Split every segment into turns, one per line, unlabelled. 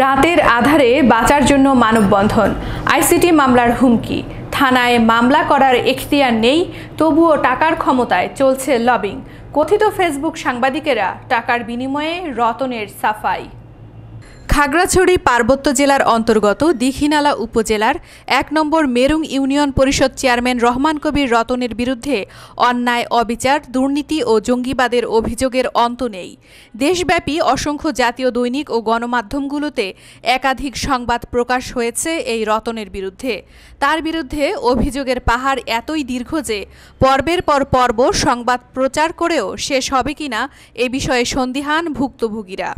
রাতের আধারে বাঁচার জন্য মানববন্ধন আইসিটি মামলার হুমকি থানায় মামলা করার এখতিয়ার নেই তবুও টাকার ক্ষমতায় চলছে লবিং কথিত ফেসবুক সাংবাদিকেরা টাকার বিনিময়ে রতনের সাফাই খাগড়াছড়ি পার্বত্য জেলার অন্তর্গত দিঘিনালা উপজেলার এক নম্বর মেরুং ইউনিয়ন পরিষদ চেয়ারম্যান রহমান কবির রতনের বিরুদ্ধে অন্যায় অবিচার দুর্নীতি ও জঙ্গিবাদের অভিযোগের অন্ত নেই দেশব্যাপী অসংখ্য জাতীয় দৈনিক ও গণমাধ্যমগুলোতে একাধিক সংবাদ প্রকাশ হয়েছে এই রতনের বিরুদ্ধে তার বিরুদ্ধে অভিযোগের পাহাড় এতই দীর্ঘ যে পর্বের পর পর্ব সংবাদ প্রচার করেও শেষ হবে কিনা এ বিষয়ে সন্দিহান ভুক্তভোগীরা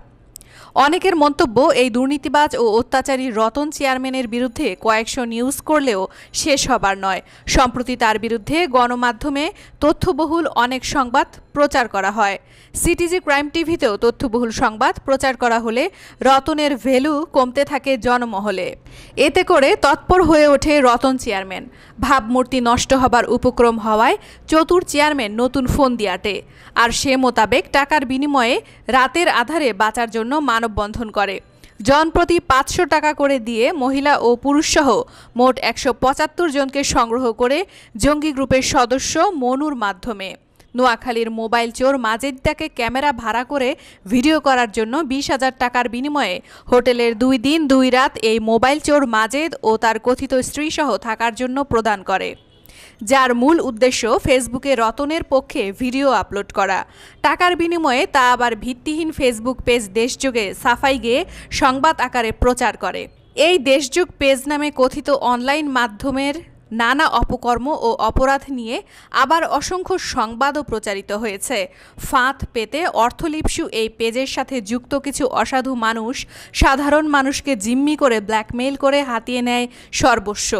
অনেকের মন্তব্য এই দুর্নীতিবাজ ও অত্যাচারী রতন চেয়ারম্যানের বিরুদ্ধে কয়েকশো নিউজ করলেও শেষ হবার নয় সম্প্রতি তার বিরুদ্ধে গণমাধ্যমে তথ্যবহুল অনেক সংবাদ প্রচার করা হয় সিটিজি ক্রাইম টিভিতেও তথ্যবহুল সংবাদ প্রচার করা হলে রতনের ভ্যালু কমতে থাকে জনমহলে এতে করে তৎপর হয়ে ওঠে রতন চেয়ারম্যান ভাবমূর্তি নষ্ট হবার উপক্রম হওয়ায় চতুর চেয়ারম্যান নতুন ফোন দিয়াটে আর সে মোতাবেক টাকার বিনিময়ে রাতের আধারে বাঁচার জন্য মানববন্ধন করে জনপ্রতি পাঁচশো টাকা করে দিয়ে মহিলা ও পুরুষসহ মোট একশো পঁচাত্তর জনকে সংগ্রহ করে জঙ্গি গ্রুপের সদস্য মনুর মাধ্যমে নোয়াখালীর মোবাইল চোর মাজেদ্দাকে ক্যামেরা ভাড়া করে ভিডিও করার জন্য বিশ হাজার টাকার বিনিময়ে হোটেলের দুই দিন দুই রাত এই মোবাইল চোর মাজেদ ও তার কথিত স্ত্রীসহ থাকার জন্য প্রদান করে যার মূল উদ্দেশ্য ফেসবুকে রতনের পক্ষে ভিডিও আপলোড করা টাকার বিনিময়ে তা আবার ভিত্তিহীন ফেসবুক পেজ দেশযোগে সাফাই গিয়ে সংবাদ আকারে প্রচার করে এই দেশযুগ পেজ নামে কথিত অনলাইন মাধ্যমের নানা অপকর্ম ও অপরাধ নিয়ে আবার অসংখ্য সংবাদও প্রচারিত হয়েছে ফাঁদ পেতে অর্থলিপসু এই পেজের সাথে যুক্ত কিছু অসাধু মানুষ সাধারণ মানুষকে জিম্মি করে ব্ল্যাকমেইল করে হাতিয়ে নেয় সর্বস্ব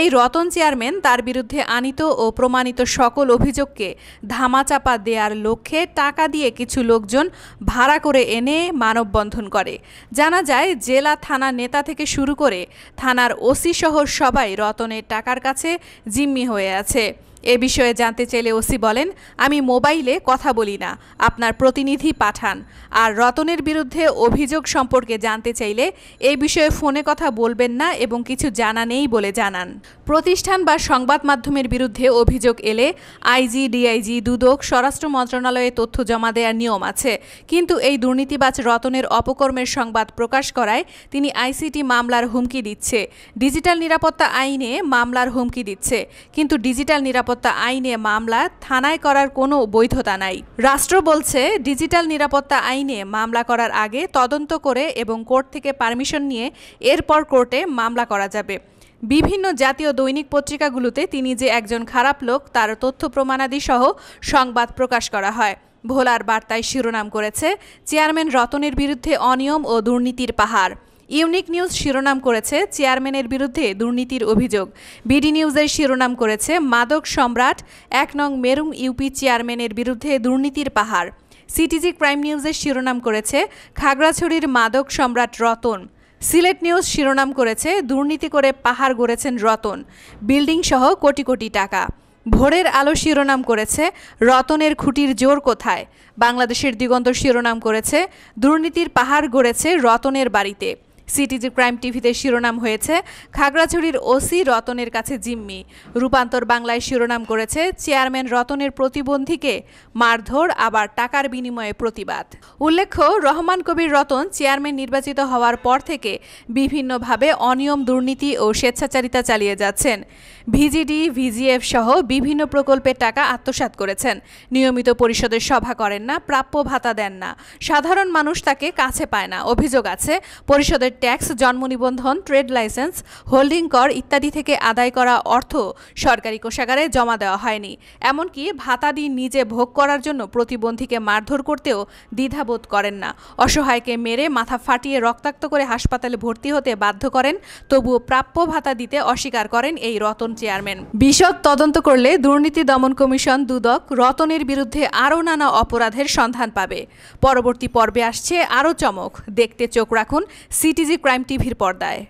এই রতন চেয়ারম্যান তার বিরুদ্ধে আনিত ও প্রমাণিত সকল অভিযোগকে ধামাচাপা দেওয়ার লক্ষ্যে টাকা দিয়ে কিছু লোকজন ভাড়া করে এনে মানববন্ধন করে জানা যায় জেলা থানা নেতা থেকে শুরু করে থানার ওসি সহ সবাই রতনের টাকার কাছে জিম্মি হয়ে আছে এ বিষয়ে জানতে চাইলে ওসি বলেন আমি মোবাইলে কথা বলি না আপনার প্রতিনিধি পাঠান আর রতনের বিরুদ্ধে অভিযোগ সম্পর্কে জানতে চাইলে এ বিষয়ে ফোনে কথা বলবেন না এবং কিছু জানা নেই বলে জানান প্রতিষ্ঠান বা সংবাদ মাধ্যমের বিরুদ্ধে অভিযোগ এলে আইজি ডিআইজি দুদক স্বরাষ্ট্র মন্ত্রণালয়ে তথ্য জমা দেওয়ার নিয়ম আছে কিন্তু এই দুর্নীতিবাজ রতনের অপকর্মের সংবাদ প্রকাশ করায় তিনি আইসিটি মামলার হুমকি দিচ্ছে ডিজিটাল নিরাপত্তা আইনে মামলার হুমকি দিচ্ছে কিন্তু ডিজিটাল নিরাপত্তা নিরাপত্তা আইনে মামলা থানায় করার কোনো বৈধতা নাই রাষ্ট্র বলছে ডিজিটাল নিরাপত্তা আইনে মামলা করার আগে তদন্ত করে এবং কোর্ট থেকে পারমিশন নিয়ে এরপর কোর্টে মামলা করা যাবে বিভিন্ন জাতীয় দৈনিক পত্রিকাগুলোতে তিনি যে একজন খারাপ লোক তার তথ্য প্রমাণাদি সহ সংবাদ প্রকাশ করা হয় ভোলার বার্তায় শিরোনাম করেছে চেয়ারম্যান রতনের বিরুদ্ধে অনিয়ম ও দুর্নীতির পাহাড় ইউনিক নিউজ শিরোনাম করেছে চেয়ারম্যানের বিরুদ্ধে দুর্নীতির অভিযোগ বিডি নিউজের শিরোনাম করেছে মাদক সম্রাট এক নং মেরুং ইউপি চেয়ারম্যানের বিরুদ্ধে দুর্নীতির পাহাড় সিটিজি ক্রাইম নিউজের শিরোনাম করেছে খাগড়াছড়ির মাদক সম্রাট রতন সিলেট নিউজ শিরোনাম করেছে দুর্নীতি করে পাহাড় গড়েছেন রতন বিল্ডিং সহ কোটি কোটি টাকা ভোরের আলো শিরোনাম করেছে রতনের খুঁটির জোর কোথায় বাংলাদেশের দিগন্ত শিরোনাম করেছে দুর্নীতির পাহাড় গড়েছে রতনের বাড়িতে সিটিজি ক্রাইম টিভিতে শিরোনাম হয়েছে খাগড়াছড়ির ওসি রতনের কাছে জিম্মি রূপান্তর বাংলায় শিরোনাম করেছে চেয়ারম্যান রতনের প্রতিবন্ধীকে মারধর আবার টাকার বিনিময়ে প্রতিবাদ উল্লেখ্য রহমান কবির রতন চেয়ারম্যান নির্বাচিত হওয়ার পর থেকে বিভিন্নভাবে অনিয়ম দুর্নীতি ও স্বেচ্ছাচারিতা চালিয়ে যাচ্ছেন ভিজিডি ভিজিএফ সহ বিভিন্ন প্রকল্পের টাকা আত্মসাত করেছেন নিয়মিত পরিষদের সভা করেন না প্রাপ্য ভাতা দেন না সাধারণ মানুষ তাকে কাছে পায় না অভিযোগ আছে পরিষদের ট্যাক্স জন্ম নিবন্ধন ট্রেড লাইসেন্স হোল্ডিং কর ইত্যাদি থেকে আদায় করা অর্থ সরকারি কোষাগারে জমা দেওয়া হয়নি এমনকি ভাতাদি নিজে ভোগ করার জন্য প্রতিবন্ধীকে মারধর করতেও দ্বিধাবোধ করেন না অসহায়কে মেরে মাথা ফাটিয়ে রক্তাক্ত করে হাসপাতালে ভর্তি হতে বাধ্য করেন তবুও প্রাপ্য ভাতা দিতে অস্বীকার করেন এই রতন চেয়ারম্যান বিশদ তদন্ত করলে দুর্নীতি দমন কমিশন দুদক রতনের বিরুদ্ধে আরও নানা অপরাধের সন্ধান পাবে পরবর্তী পর্বে আসছে আরও চমক দেখতে চোখ রাখুন সিটি ক্রাইম টিভির পর্দায়